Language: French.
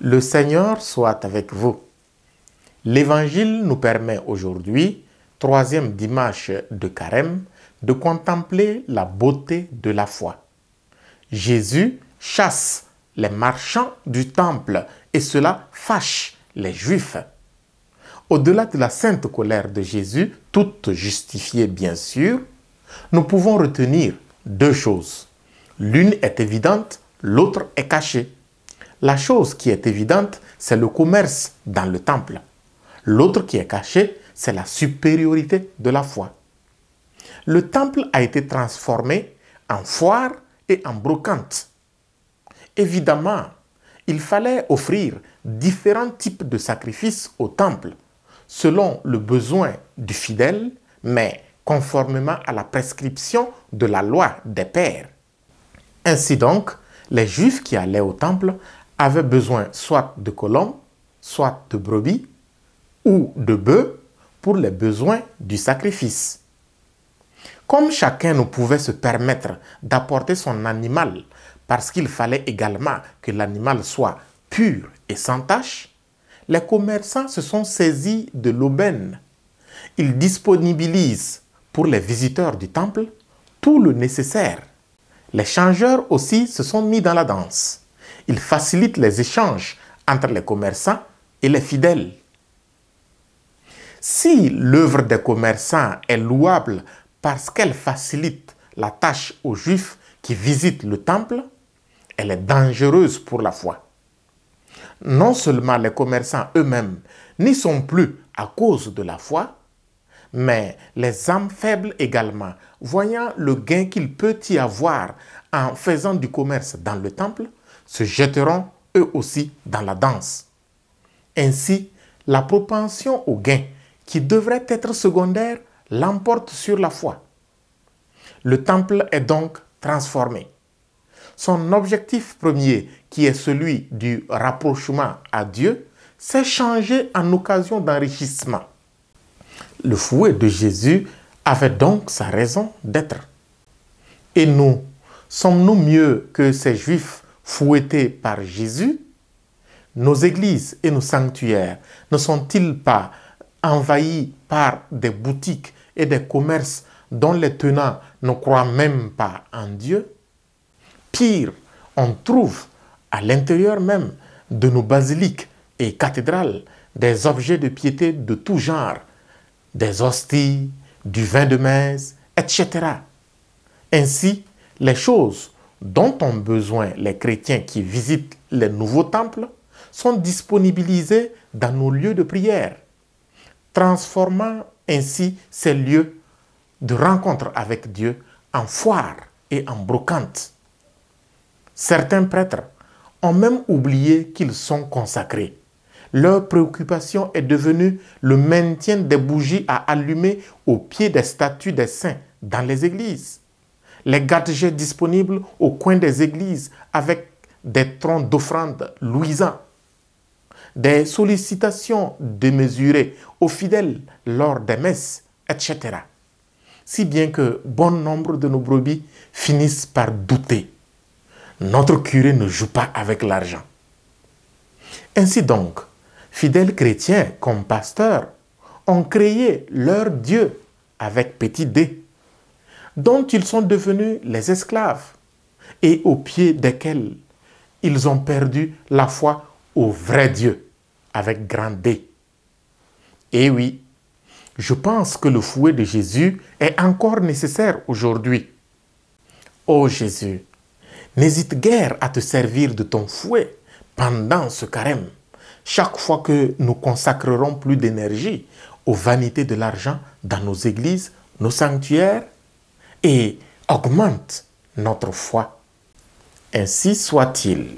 Le Seigneur soit avec vous. L'Évangile nous permet aujourd'hui, troisième dimanche de Carême, de contempler la beauté de la foi. Jésus chasse les marchands du temple et cela fâche les juifs. Au-delà de la sainte colère de Jésus, toute justifiée bien sûr, nous pouvons retenir deux choses. L'une est évidente, l'autre est cachée. La chose qui est évidente, c'est le commerce dans le temple. L'autre qui est caché, c'est la supériorité de la foi. Le temple a été transformé en foire et en brocante. Évidemment, il fallait offrir différents types de sacrifices au temple, selon le besoin du fidèle, mais conformément à la prescription de la loi des pères. Ainsi donc, les Juifs qui allaient au temple avait besoin soit de colombes, soit de brebis ou de bœufs pour les besoins du sacrifice. Comme chacun ne pouvait se permettre d'apporter son animal parce qu'il fallait également que l'animal soit pur et sans tache, les commerçants se sont saisis de l'aubaine. Ils disponibilisent pour les visiteurs du temple tout le nécessaire. Les changeurs aussi se sont mis dans la danse. Il facilite les échanges entre les commerçants et les fidèles. Si l'œuvre des commerçants est louable parce qu'elle facilite la tâche aux juifs qui visitent le temple, elle est dangereuse pour la foi. Non seulement les commerçants eux-mêmes n'y sont plus à cause de la foi, mais les âmes faibles également, voyant le gain qu'il peut y avoir en faisant du commerce dans le temple, se jetteront eux aussi dans la danse. Ainsi, la propension au gain, qui devrait être secondaire, l'emporte sur la foi. Le temple est donc transformé. Son objectif premier, qui est celui du rapprochement à Dieu, s'est changé en occasion d'enrichissement. Le fouet de Jésus avait donc sa raison d'être. Et nous, sommes-nous mieux que ces Juifs fouettés par Jésus, nos églises et nos sanctuaires ne sont-ils pas envahis par des boutiques et des commerces dont les tenants ne croient même pas en Dieu Pire, on trouve à l'intérieur même de nos basiliques et cathédrales des objets de piété de tout genre, des hosties, du vin de messe, etc. Ainsi, les choses dont ont besoin les chrétiens qui visitent les nouveaux temples sont disponibilisés dans nos lieux de prière, transformant ainsi ces lieux de rencontre avec Dieu en foire et en brocante. Certains prêtres ont même oublié qu'ils sont consacrés. Leur préoccupation est devenue le maintien des bougies à allumer au pied des statues des saints dans les églises les gadgets disponibles au coin des églises avec des troncs d'offrandes luisants, des sollicitations démesurées aux fidèles lors des messes, etc. Si bien que bon nombre de nos brebis finissent par douter. Notre curé ne joue pas avec l'argent. Ainsi donc, fidèles chrétiens comme pasteurs ont créé leur Dieu avec petit d dont ils sont devenus les esclaves et au pied desquels ils ont perdu la foi au vrai Dieu, avec grand D. Et oui, je pense que le fouet de Jésus est encore nécessaire aujourd'hui. Ô Jésus, n'hésite guère à te servir de ton fouet pendant ce carême, chaque fois que nous consacrerons plus d'énergie aux vanités de l'argent dans nos églises, nos sanctuaires et augmente notre foi. Ainsi soit-il.